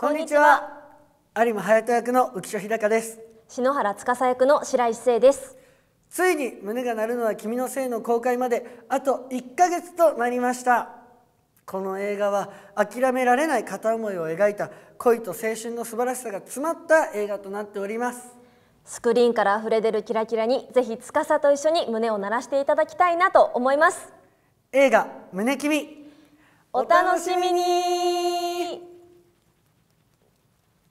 こんにちは有馬隼人役の浮所日高です篠原司役の白石誠ですついに胸が鳴るのは君のせいの公開まであと1ヶ月となりましたこの映画は諦められない片思いを描いた恋と青春の素晴らしさが詰まった映画となっておりますスクリーンから溢れ出るキラキラにぜひ司と一緒に胸を鳴らしていただきたいなと思います映画胸キミお楽しみに